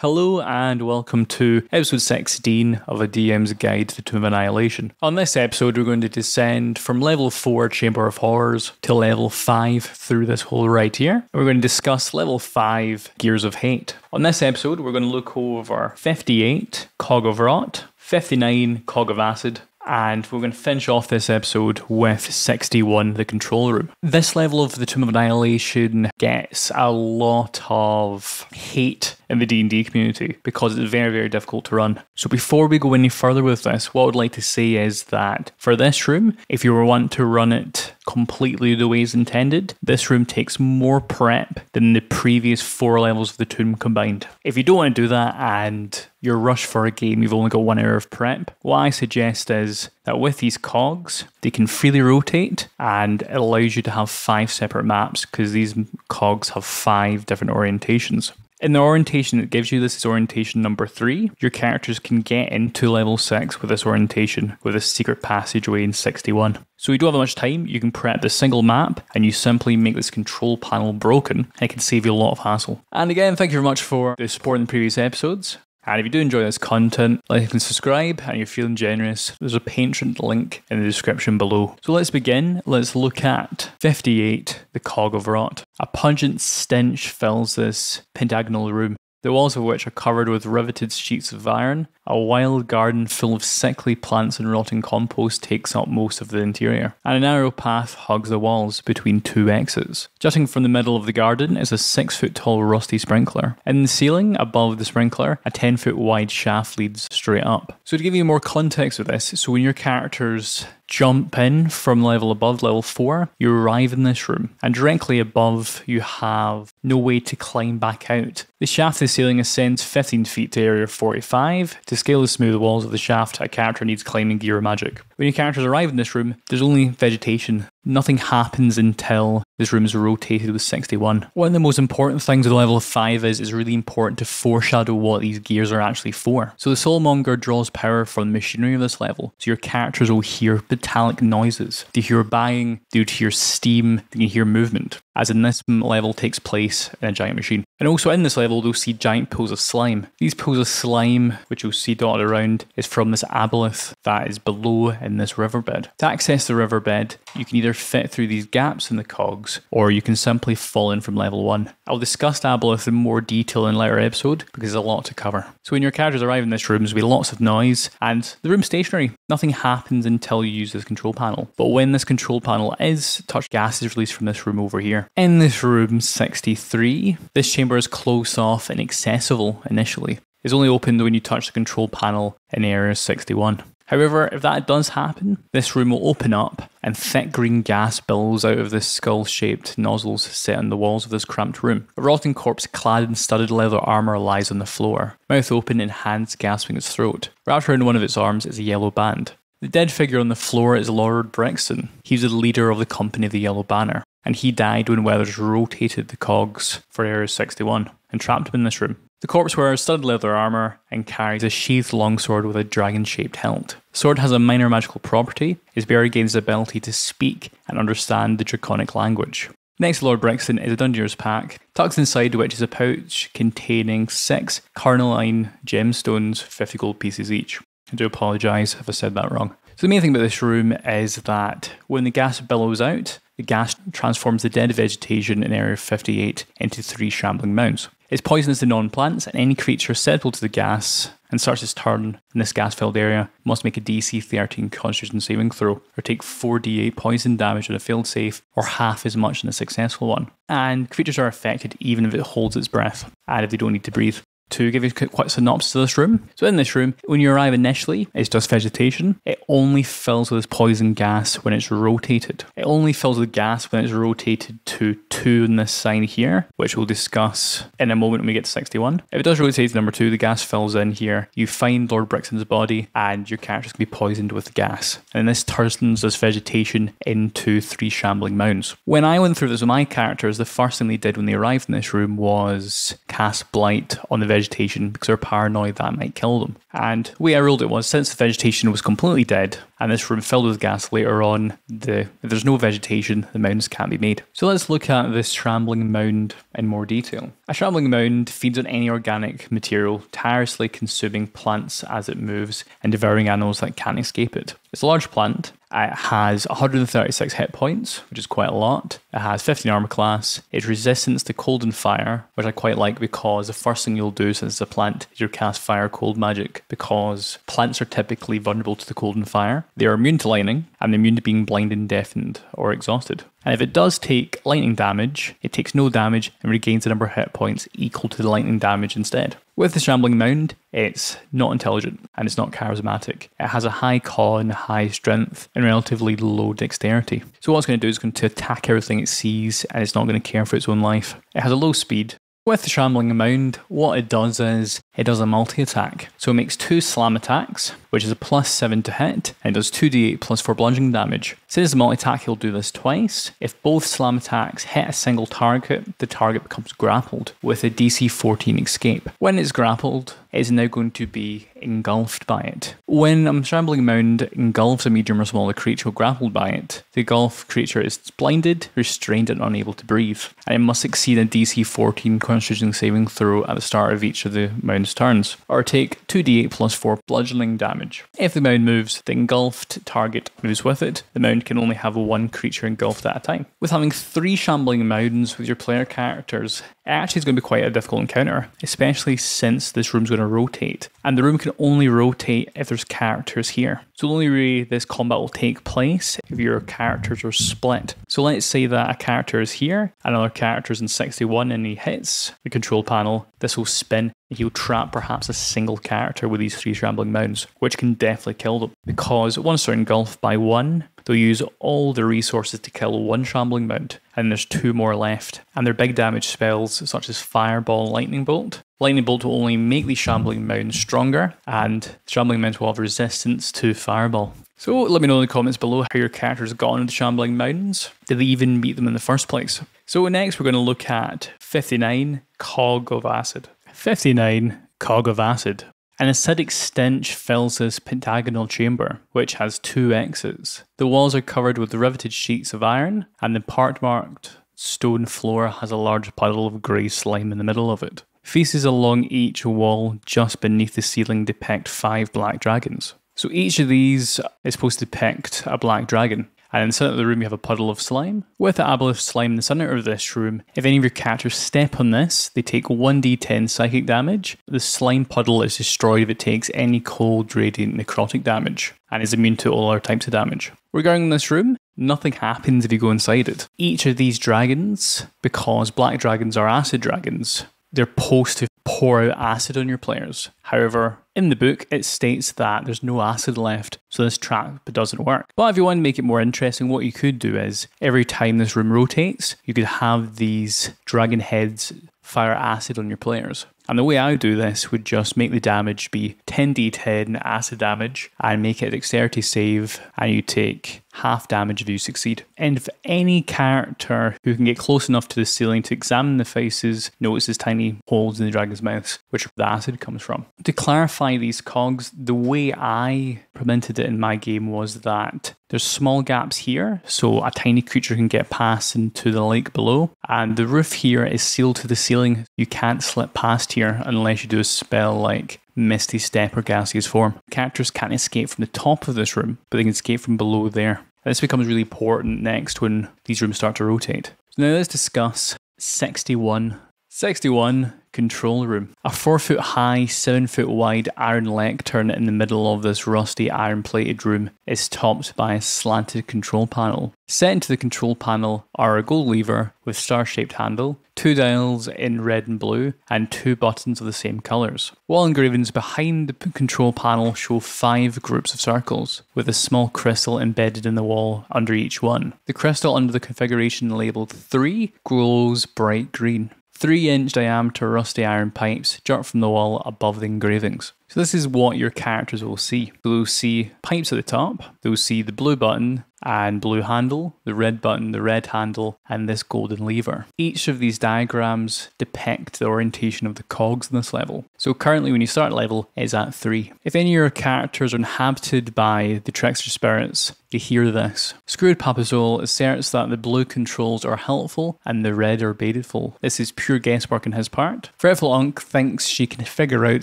Hello and welcome to episode 16 of A DM's Guide to Tomb of Annihilation. On this episode, we're going to descend from level 4 Chamber of Horrors to level 5 through this hole right here. We're going to discuss level 5 Gears of Hate. On this episode, we're going to look over 58 Cog of Rot, 59 Cog of Acid, and we're going to finish off this episode with 61 the control room this level of the tomb of annihilation gets a lot of hate in the D&D community because it's very, very difficult to run. So before we go any further with this, what I would like to say is that for this room, if you want to run it completely the way it's intended, this room takes more prep than the previous four levels of the tomb combined. If you don't want to do that and you're rushed for a game, you've only got one hour of prep, what I suggest is that with these cogs, they can freely rotate and it allows you to have five separate maps because these cogs have five different orientations. In the orientation that gives you, this is orientation number three. Your characters can get into level six with this orientation, with a secret passageway in 61. So you don't have much time, you can prep the single map and you simply make this control panel broken it can save you a lot of hassle. And again, thank you very much for the support in the previous episodes. And if you do enjoy this content, like and subscribe, and you're feeling generous, there's a Patreon link in the description below. So let's begin. Let's look at 58, The Cog of Rot. A pungent stench fills this pentagonal room, the walls of which are covered with riveted sheets of iron. A wild garden full of sickly plants and rotting compost takes up most of the interior, and a narrow path hugs the walls between two exits. Jutting from the middle of the garden is a six foot tall rusty sprinkler. In the ceiling, above the sprinkler, a 10 foot wide shaft leads straight up. So, to give you more context with this, so when your characters jump in from level above, level 4, you arrive in this room, and directly above, you have no way to climb back out. The shaft to the ceiling ascends 15 feet to area 45. To scale the smooth walls of the shaft, a character needs climbing gear or magic. When your characters arrive in this room, there's only vegetation. Nothing happens until this room is rotated with 61. One of the most important things with level 5 is it's really important to foreshadow what these gears are actually for. So the Soulmonger draws power from the machinery of this level, so your characters will hear metallic noises. They hear banging, they would hear steam, they can hear movement, as in this level takes place in a giant machine. And also in this level, you'll see giant pools of slime. These pools of slime, which you'll see dotted around, is from this aboleth that is below in this riverbed. To access the riverbed, you can either fit through these gaps in the cogs bugs, or you can simply fall in from level 1. I'll discuss Aboleth in more detail in a later episode because there's a lot to cover. So when your characters arrive in this room, there's going to be lots of noise, and the room's stationary. Nothing happens until you use this control panel. But when this control panel is touched, gas is released from this room over here. In this room 63, this chamber is closed off and accessible initially. It's only opened when you touch the control panel in area 61. However, if that does happen, this room will open up and thick green gas billows out of the skull shaped nozzles set in the walls of this cramped room. A rotting corpse clad in studded leather armour lies on the floor, mouth open and hands gasping its throat. Wrapped around one of its arms is a yellow band. The dead figure on the floor is Lord Brixton. He was the leader of the Company of the Yellow Banner, and he died when Weathers rotated the cogs for Area 61 and trapped him in this room. The corpse wears studded leather armour and carries a sheathed longsword with a dragon shaped hilt. Sword has a minor magical property. His bearer gains the ability to speak and understand the draconic language. Next, Lord Brixton is a Dungeon's pack, tucked inside which is a pouch containing six carnaline gemstones, 50 gold pieces each. I do apologise if I said that wrong. So, the main thing about this room is that when the gas billows out, the gas transforms the dead vegetation in Area 58 into three shambling mounds. It's poisonous to non plants, and any creature susceptible to the gas and starts its turn in this gas filled area must make a DC 13 Constitution saving throw or take 4d8 poison damage on a failed save or half as much on a successful one. And creatures are affected even if it holds its breath and if they don't need to breathe to give you quite a synopsis of this room. So in this room, when you arrive initially, it's just vegetation. It only fills with this poison gas when it's rotated. It only fills with gas when it's rotated to 2 in this sign here, which we'll discuss in a moment when we get to 61. If it does rotate to number 2, the gas fills in here. You find Lord Brixton's body and your characters to be poisoned with the gas. And this turns this vegetation into three shambling mounds. When I went through this with my characters, the first thing they did when they arrived in this room was cast blight on the vegetation vegetation because they're paranoid that might kill them. And the way I ruled it was since the vegetation was completely dead, and this room filled with gas later on, the, there's no vegetation, the mounds can't be made. So let's look at this shambling mound in more detail. A shambling mound feeds on any organic material, tirelessly consuming plants as it moves and devouring animals that can't escape it. It's a large plant. It has 136 hit points, which is quite a lot. It has 15 armor class. It's resistance to cold and fire, which I quite like because the first thing you'll do since it's a plant is you cast fire cold magic because plants are typically vulnerable to the cold and fire. They are immune to lightning and immune to being blinded, deafened, or exhausted. And if it does take lightning damage, it takes no damage and regains the number of hit points equal to the lightning damage instead. With the Shambling Mound, it's not intelligent and it's not charismatic. It has a high con, high strength, and relatively low dexterity. So what it's going to do is going to attack everything it sees and it's not going to care for its own life. It has a low speed. With the Shambling Mound, what it does is it does a multi attack. So it makes two slam attacks which is a plus 7 to hit, and does 2d8 plus 4 bludgeoning damage. Since it's a multi-attack, he'll do this twice. If both slam attacks hit a single target, the target becomes grappled with a DC 14 escape. When it's grappled, it is now going to be engulfed by it. When a shambling mound engulfs a medium or smaller creature grappled by it, the engulfed creature is blinded, restrained, and unable to breathe, and it must succeed a DC 14 constitution saving throw at the start of each of the mound's turns, or take 2d8 plus 4 bludgeoning damage damage. If the mound moves, the engulfed target moves with it. The mound can only have one creature engulfed at a time. With having three shambling mounds with your player characters, it actually is going to be quite a difficult encounter, especially since this room's going to rotate. And the room can only rotate if there's characters here. So the only way this combat will take place if your characters are split. So let's say that a character is here, another character is in 61 and he hits the control panel. This will spin he'll trap perhaps a single character with these three shambling mounds, which can definitely kill them. Because once they're engulfed by one, they'll use all the resources to kill one shambling mount, and there's two more left. And their big damage spells, such as Fireball and Lightning Bolt, Lightning Bolt will only make these Shambling mounds stronger, and Shambling mounds will have resistance to Fireball. So let me know in the comments below how your characters got into with the Shambling Mounds. Did they even meet them in the first place? So next we're going to look at 59 Cog of Acid. 59. Cog of Acid. An acidic stench fills this pentagonal chamber, which has two exits. The walls are covered with riveted sheets of iron, and the part marked stone floor has a large puddle of grey slime in the middle of it. Faces along each wall just beneath the ceiling depict five black dragons. So each of these is supposed to depict a black dragon. And in the center of the room, you have a puddle of slime with an of slime in the center of this room. If any of your characters step on this, they take 1d10 psychic damage. The slime puddle is destroyed if it takes any cold, radiant, necrotic damage and is immune to all other types of damage. Regarding this room, nothing happens if you go inside it. Each of these dragons, because black dragons are acid dragons, they're posed to pour out acid on your players. However, in the book, it states that there's no acid left, so this trap doesn't work. But if you want to make it more interesting, what you could do is every time this room rotates, you could have these dragon heads fire acid on your players. And the way I would do this would just make the damage be 10d10 acid damage and make it a dexterity save, and you take half damage if you succeed. And if any character who can get close enough to the ceiling to examine the faces notices tiny holes in the dragon's mouth, which the acid comes from. To clarify these cogs, the way I implemented it in my game was that there's small gaps here, so a tiny creature can get past into the lake below, and the roof here is sealed to the ceiling, you can't slip past here unless you do a spell like Misty Step or Gaseous Form. Characters can't escape from the top of this room, but they can escape from below there. And this becomes really important next when these rooms start to rotate. So now let's discuss 61. 61 control room. A four foot high, seven foot wide iron lectern in the middle of this rusty iron plated room is topped by a slanted control panel. Set into the control panel are a gold lever with star shaped handle, two dials in red and blue, and two buttons of the same colours. Wall engravings behind the control panel show five groups of circles, with a small crystal embedded in the wall under each one. The crystal under the configuration labelled 3 glows bright green. 3 inch diameter rusty iron pipes jerked from the wall above the engravings. So this is what your characters will see. They'll see pipes at the top, they'll see the blue button and blue handle, the red button, the red handle, and this golden lever. Each of these diagrams depict the orientation of the cogs in this level. So currently when you start level, it's at 3. If any of your characters are inhabited by the trickster spirits, to hear this. Screwed Papazole asserts that the blue controls are helpful and the red are badeful. This is pure guesswork on his part. Fretful Unk thinks she can figure out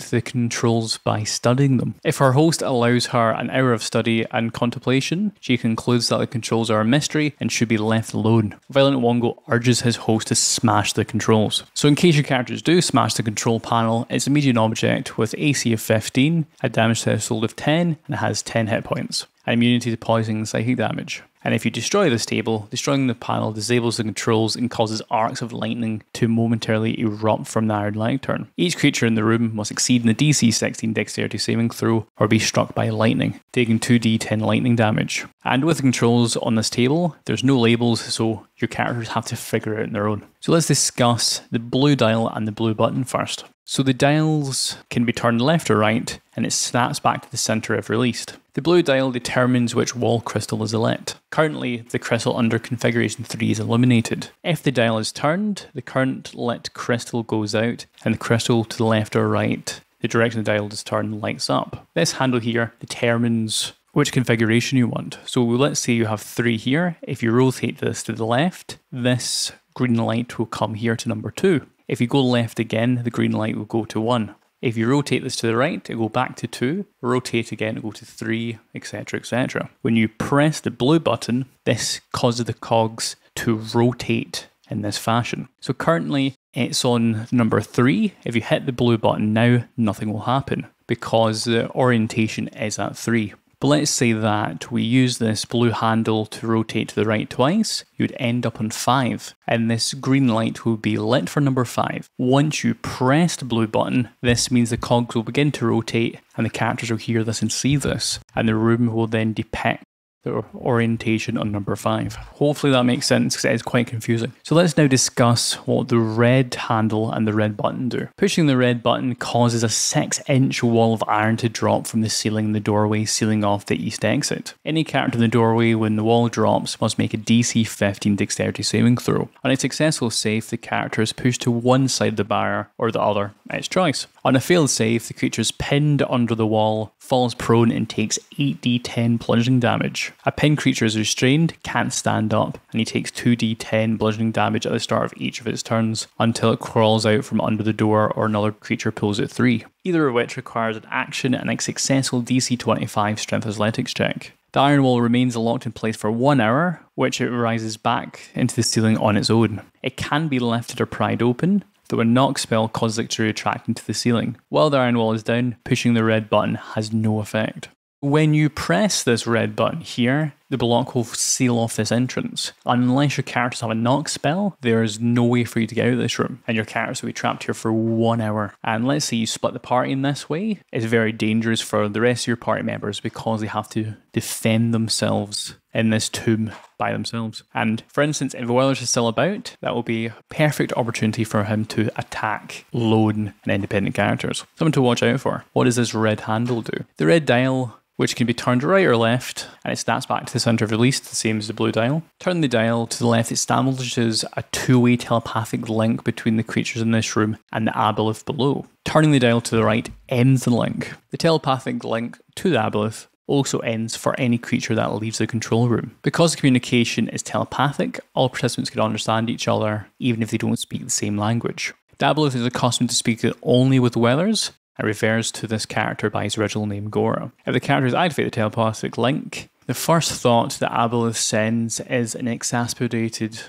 the controls by studying them. If her host allows her an hour of study and contemplation, she concludes that the controls are a mystery and should be left alone. Violent Wongo urges his host to smash the controls. So in case your characters do smash the control panel, it's a medium object with AC of 15, a damage threshold of 10, and it has 10 hit points and immunity to poisoning and psychic damage. And if you destroy this table, destroying the panel disables the controls and causes arcs of lightning to momentarily erupt from the Iron Lantern. Each creature in the room must exceed in the DC 16 Dexterity saving throw or be struck by lightning, taking 2d10 lightning damage. And with the controls on this table, there's no labels, so your characters have to figure it out on their own. So let's discuss the blue dial and the blue button first. So the dials can be turned left or right, and it snaps back to the center if released. The blue dial determines which wall crystal is lit. Currently, the crystal under configuration 3 is illuminated. If the dial is turned, the current lit crystal goes out and the crystal to the left or right, the direction the dial is turned, lights up. This handle here determines which configuration you want. So let's say you have 3 here. If you rotate this to the left, this green light will come here to number 2. If you go left again, the green light will go to 1. If you rotate this to the right, it will go back to 2, rotate again, it will go to 3, etc, etc. When you press the blue button, this causes the cogs to rotate in this fashion. So currently it's on number 3. If you hit the blue button now, nothing will happen because the orientation is at 3. But let's say that we use this blue handle to rotate to the right twice, you'd end up on 5, and this green light will be lit for number 5. Once you press the blue button, this means the cogs will begin to rotate, and the characters will hear this and see this, and the room will then depict the orientation on number five. Hopefully that makes sense because it is quite confusing. So let's now discuss what the red handle and the red button do. Pushing the red button causes a six inch wall of iron to drop from the ceiling in the doorway, sealing off the east exit. Any character in the doorway when the wall drops must make a DC 15 dexterity saving throw. On a successful save, the character is pushed to one side of the barrier or the other, at its choice. On a failed save, the creature is pinned under the wall, falls prone, and takes 8d10 plunging damage. A pinned creature is restrained, can't stand up, and he takes 2d10 bludgeoning damage at the start of each of its turns until it crawls out from under the door or another creature pulls it three. Either of which requires an action and a successful DC 25 Strength Athletics check. The iron wall remains locked in place for one hour, which it rises back into the ceiling on its own. It can be lifted or pried open, that spell causes it to retract into the ceiling. While the iron wall is down, pushing the red button has no effect. When you press this red button here, the block will seal off this entrance. Unless your characters have a knock spell, there is no way for you to get out of this room, and your characters will be trapped here for one hour. And let's say you split the party in this way, it's very dangerous for the rest of your party members because they have to defend themselves in this tomb by themselves. And for instance, if Wellers is still about, that will be a perfect opportunity for him to attack lone and independent characters. Something to watch out for. What does this red handle do? The red dial which can be turned right or left, and it snaps back to the center of the release, the same as the blue dial. Turn the dial to the left, it establishes a two-way telepathic link between the creatures in this room and the aboleth below. Turning the dial to the right ends the link. The telepathic link to the aboleth also ends for any creature that leaves the control room. Because the communication is telepathic, all participants can understand each other, even if they don't speak the same language. Dableth is accustomed to speak only with Weathers, and refers to this character by his original name Goro. If the character is activated the telepathic link, the first thought that Aboleth sends is an exasperated,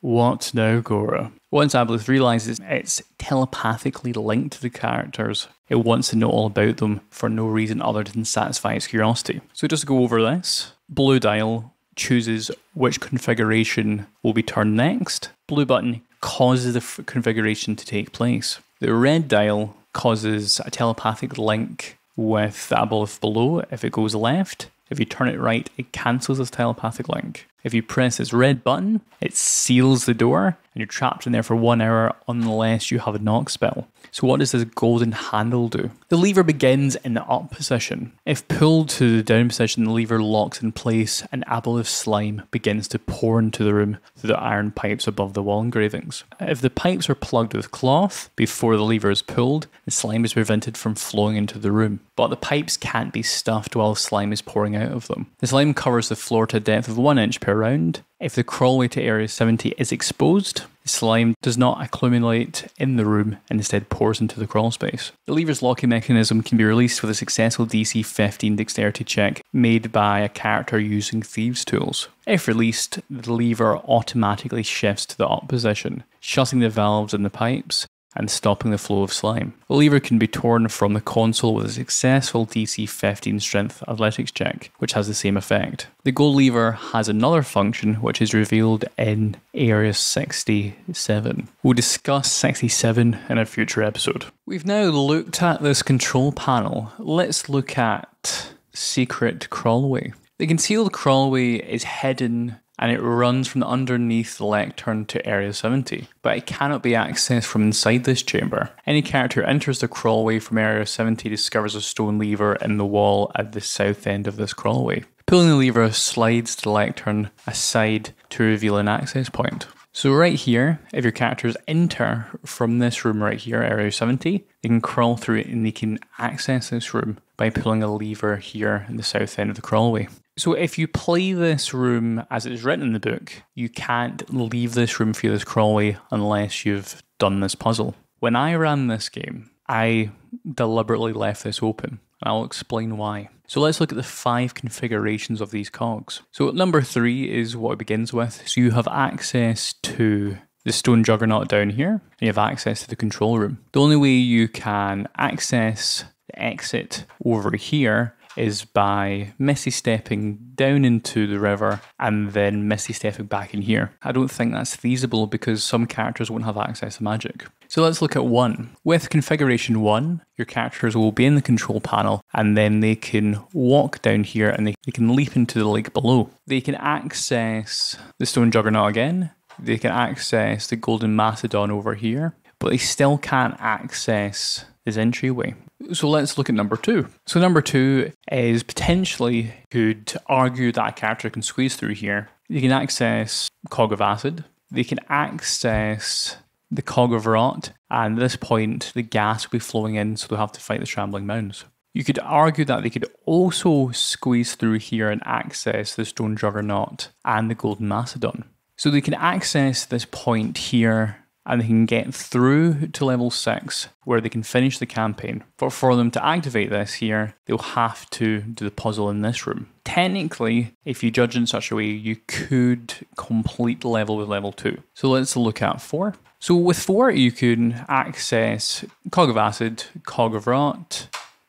What now, Goro? Once Aboleth realizes it's telepathically linked to the characters, it wants to know all about them for no reason other than satisfy its curiosity. So just to go over this, Blue Dial chooses which configuration will be turned next. Blue button causes the configuration to take place. The red dial causes a telepathic link with the aboleth below if it goes left. If you turn it right, it cancels this telepathic link. If you press this red button, it seals the door and you're trapped in there for one hour unless you have a knock spell. So what does this golden handle do? The lever begins in the up position. If pulled to the down position, the lever locks in place and of slime begins to pour into the room through the iron pipes above the wall engravings. If the pipes are plugged with cloth before the lever is pulled, the slime is prevented from flowing into the room. But the pipes can't be stuffed while slime is pouring out of them. The slime covers the floor to a depth of 1 inch per round. If the crawlway to area 70 is exposed, the slime does not accumulate in the room and instead pours into the crawl space. The lever's locking mechanism can be released with a successful DC 15 dexterity check made by a character using thieves' tools. If released, the lever automatically shifts to the up position, shutting the valves and the pipes, and stopping the flow of slime. The lever can be torn from the console with a successful DC 15 strength athletics check, which has the same effect. The gold lever has another function which is revealed in Area 67. We'll discuss 67 in a future episode. We've now looked at this control panel. Let's look at Secret Crawlway. The concealed crawlway is hidden and it runs from the underneath the lectern to Area 70, but it cannot be accessed from inside this chamber. Any character who enters the crawlway from Area 70 discovers a stone lever in the wall at the south end of this crawlway. Pulling the lever slides the lectern aside to reveal an access point. So right here, if your characters enter from this room right here, Area 70, they can crawl through it and they can access this room by pulling a lever here in the south end of the crawlway. So if you play this room as it is written in the book, you can't leave this room for this crawley unless you've done this puzzle. When I ran this game, I deliberately left this open. and I'll explain why. So let's look at the five configurations of these cogs. So number three is what it begins with. So you have access to the stone juggernaut down here, and you have access to the control room. The only way you can access the exit over here is by messy stepping down into the river and then messy stepping back in here. I don't think that's feasible because some characters won't have access to magic. So let's look at one. With configuration one, your characters will be in the control panel and then they can walk down here and they, they can leap into the lake below. They can access the stone juggernaut again. They can access the golden mastodon over here, but they still can't access is entryway. So let's look at number two. So number two is potentially could argue that a character can squeeze through here. They can access Cog of Acid. They can access the Cog of Rot. And at this point, the gas will be flowing in, so they'll have to fight the Shambling Mounds. You could argue that they could also squeeze through here and access the Stone Juggernaut and the Golden Macedon. So they can access this point here and they can get through to level 6 where they can finish the campaign. But for them to activate this here, they'll have to do the puzzle in this room. Technically, if you judge in such a way, you could complete level with level 2. So let's look at 4. So with 4, you can access Cog of Acid, Cog of Rot,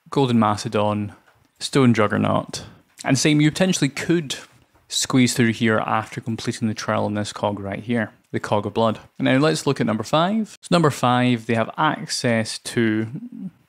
Golden Macedon, Stone Juggernaut, and same, you potentially could squeeze through here after completing the trial on this cog right here, the cog of blood. And now let's look at number five. So number five, they have access to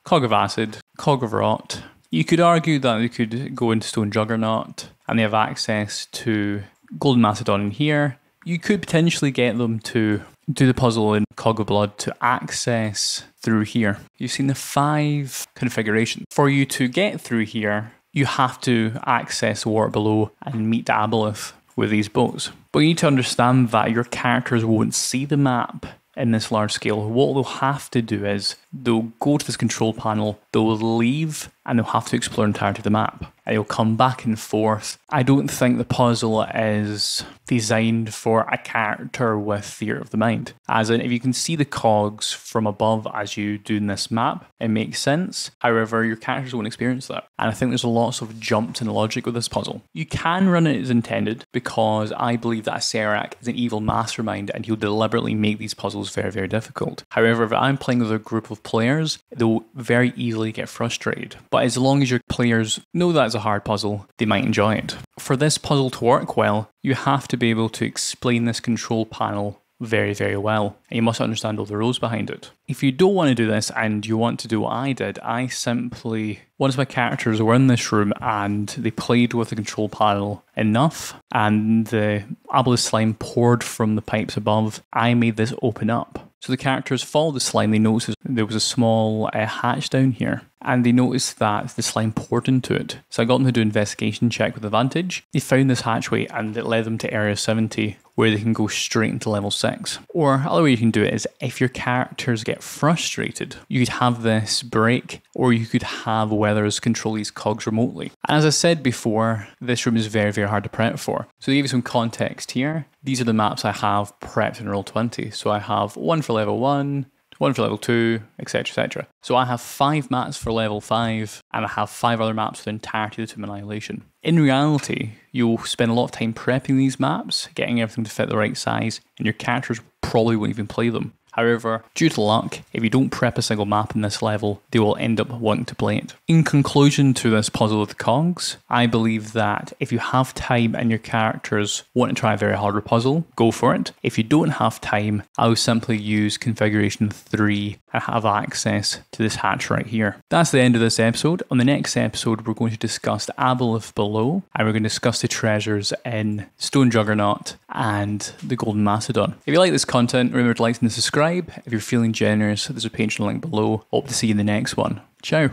cog of acid, cog of rot. You could argue that they could go into stone juggernaut and they have access to golden macedon in here. You could potentially get them to do the puzzle in Cog of Blood to access through here. You've seen the five configurations For you to get through here, you have to access water below and meet Aboleth with these boats. But you need to understand that your characters won't see the map in this large scale. What they'll have to do is they'll go to this control panel, they'll leave, and they'll have to explore the entirety of the map and he'll come back and forth. I don't think the puzzle is designed for a character with fear of the mind. As in, if you can see the cogs from above as you do in this map, it makes sense. However, your characters won't experience that. And I think there's lots of jumps in logic with this puzzle. You can run it as intended because I believe that a Serac is an evil mastermind and he'll deliberately make these puzzles very, very difficult. However, if I'm playing with a group of players, they'll very easily get frustrated. But as long as your players know that's a hard puzzle, they might enjoy it. For this puzzle to work well, you have to be able to explain this control panel very, very well. And you must understand all the rules behind it. If you don't want to do this and you want to do what I did, I simply, once my characters were in this room and they played with the control panel enough and the obelisk slime poured from the pipes above, I made this open up. So the characters follow the slime, they notice there was a small uh, hatch down here, and they noticed that the slime poured into it. So I got them to do investigation check with advantage. They found this hatchway and it led them to Area 70, where they can go straight into level 6. Or other way you can do it is if your characters get frustrated, you could have this break or you could have Weathers control these cogs remotely. And as I said before, this room is very, very hard to prep for. So to give you some context here, these are the maps I have prepped in Roll20. So I have one for level 1, one for level two, etc., etc. So I have five maps for level five, and I have five other maps for the entirety of the Tomb Annihilation. In reality, You'll spend a lot of time prepping these maps, getting everything to fit the right size, and your characters probably won't even play them. However, due to luck, if you don't prep a single map in this level, they will end up wanting to play it. In conclusion to this puzzle of the cogs, I believe that if you have time and your characters want to try a very hard puzzle, go for it. If you don't have time, I will simply use configuration 3 and have access to this hatch right here. That's the end of this episode. On the next episode, we're going to discuss the Aboleth below, and we're going to discuss the treasures in Stone Juggernaut and the Golden Macedon. If you like this content, remember to like and subscribe subscribe. If you're feeling generous, there's a Patreon link below. Hope to see you in the next one. Ciao.